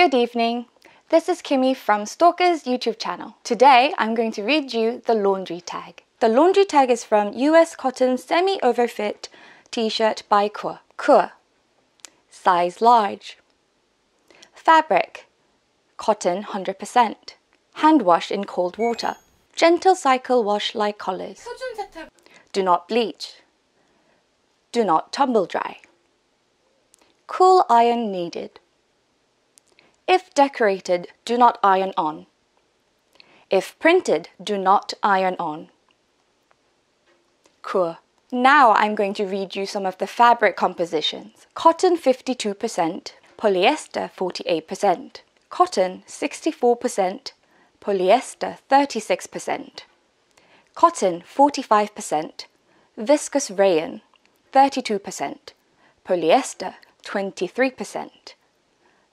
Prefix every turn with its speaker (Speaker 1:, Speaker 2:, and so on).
Speaker 1: Good evening. This is Kimmy from Stalker's YouTube channel. Today I'm going to read you the laundry tag. The laundry tag is from US Cotton Semi Overfit T-shirt by Kur. Kur. Size large. Fabric. Cotton 100%. Hand wash in cold water. Gentle cycle wash like collars. Do not bleach. Do not tumble dry. Cool iron needed. If decorated, do not iron on. If printed, do not iron on. Cool. Now I'm going to read you some of the fabric compositions. Cotton 52%, polyester 48%, cotton 64%, polyester 36%, cotton 45%, viscous rayon 32%, polyester 23%.